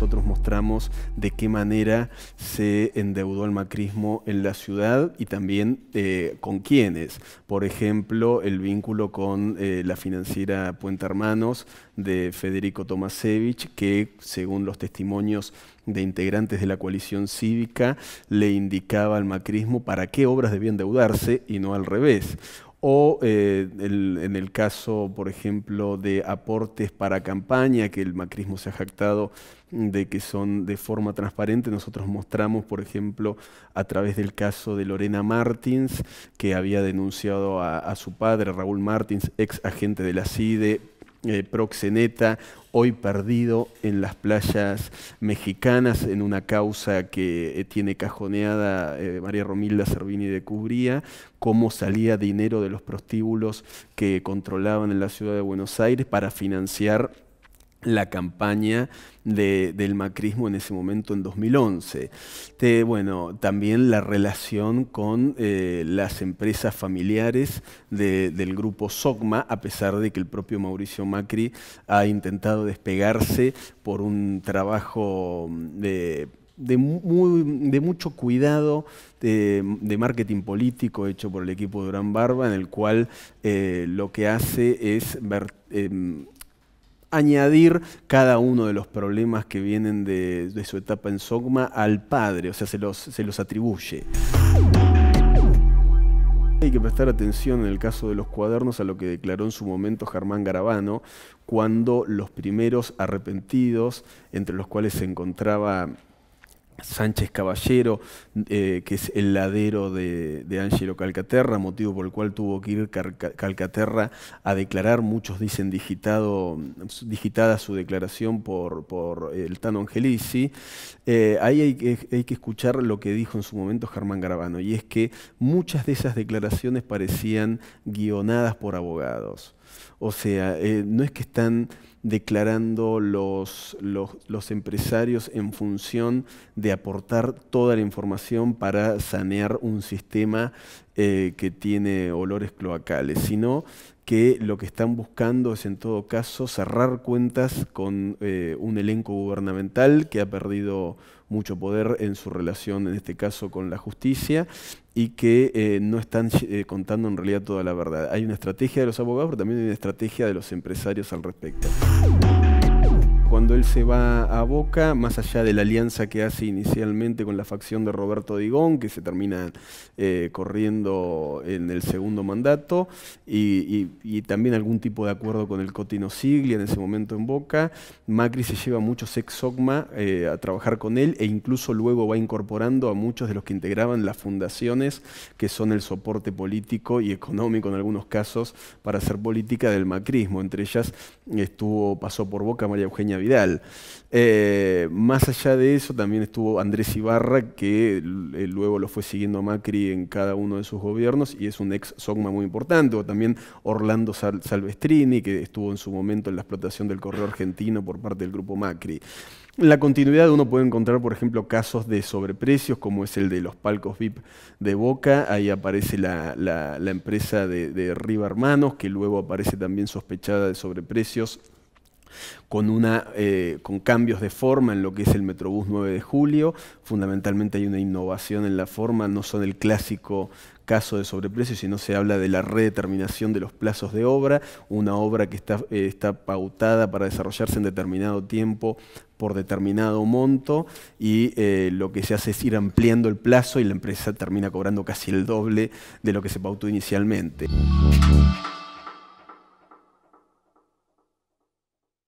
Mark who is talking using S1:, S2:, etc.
S1: nosotros mostramos de qué manera se endeudó el macrismo en la ciudad y también eh, con quiénes. Por ejemplo, el vínculo con eh, la financiera Puente Hermanos de Federico Tomasevich, que según los testimonios de integrantes de la coalición cívica, le indicaba al macrismo para qué obras debía endeudarse y no al revés o eh, en el caso, por ejemplo, de aportes para campaña, que el macrismo se ha jactado de que son de forma transparente. Nosotros mostramos, por ejemplo, a través del caso de Lorena Martins, que había denunciado a, a su padre, Raúl Martins, ex agente de la CIDE, eh, proxeneta, hoy perdido en las playas mexicanas, en una causa que eh, tiene cajoneada eh, María Romilda Servini de Cubría, cómo salía dinero de los prostíbulos que controlaban en la ciudad de Buenos Aires para financiar la campaña del macrismo en ese momento, en 2011. bueno, también la relación con eh, las empresas familiares del grupo Sogma a pesar de que el propio Mauricio Macri ha intentado despegarse por un trabajo de mucho cuidado eh, de, marketing político hecho por el equipo de Durán Barba, en el cual eh, lo que hace es ver, em, añadir cada uno de los problemas que vienen de, su etapa en Sogma al padre, o sea, se se los atribuye. Hay que prestar atención en el caso de los cuadernos a lo que declaró en su momento Germán Garabano, cuando los primeros arrepentidos, entre los cuales se encontraba Sánchez Caballero, eh, que es el ladero de, Ángelo Calcaterra, motivo por el cual tuvo que ir Calcaterra a declarar, muchos dicen digitado, digitada su declaración por, el Tano Angelici. Eh, ahí hay que, hay que escuchar lo que dijo en su momento Germán Gravano, y es que muchas de esas declaraciones parecían guionadas por abogados. O sea, eh, no es que están declarando los, empresarios en función de aportar toda la información para sanear un sistema eh, que tiene olores cloacales, sino que lo que están buscando es en todo caso cerrar cuentas con eh, un elenco gubernamental que ha perdido mucho poder en su relación, en este caso, con la justicia y que eh, no están eh, contando en realidad toda la verdad. Hay una estrategia de los abogados, pero también hay una estrategia de los empresarios al respecto él se va a Boca, más allá de la alianza que hace inicialmente con la facción de Roberto Digón, que se termina eh, corriendo en el segundo mandato, y, también algún tipo de acuerdo con el Cotino Siglia en ese momento en Boca, Macri se lleva muchos ex ogma eh, a trabajar con él e incluso luego va incorporando a muchos de los que integraban las fundaciones que son el soporte político y económico en algunos casos para hacer política del macrismo. Entre ellas estuvo, pasó por Boca María Eugenia Vidal eh, más allá de eso, también estuvo Andrés Ibarra, que eh, luego lo fue siguiendo Macri en cada uno de sus gobiernos y es un ex SOGMA muy importante. O también Orlando Salvestrini, que estuvo en su momento en la explotación del correo argentino por parte del grupo Macri. En la continuidad uno puede encontrar, por ejemplo, casos de sobreprecios, como es el de los palcos VIP de Boca. Ahí aparece la, empresa de, de Riva Hermanos, que luego aparece también sospechada de sobreprecios con, una, eh, con cambios de forma en lo que es el Metrobús 9 de julio. Fundamentalmente hay una innovación en la forma, no son el clásico caso de sobreprecio, sino se habla de la redeterminación de los plazos de obra, una obra que está, eh, está pautada para desarrollarse en determinado tiempo por determinado monto y eh, lo que se hace es ir ampliando el plazo y la empresa termina cobrando casi el doble de lo que se pautó inicialmente.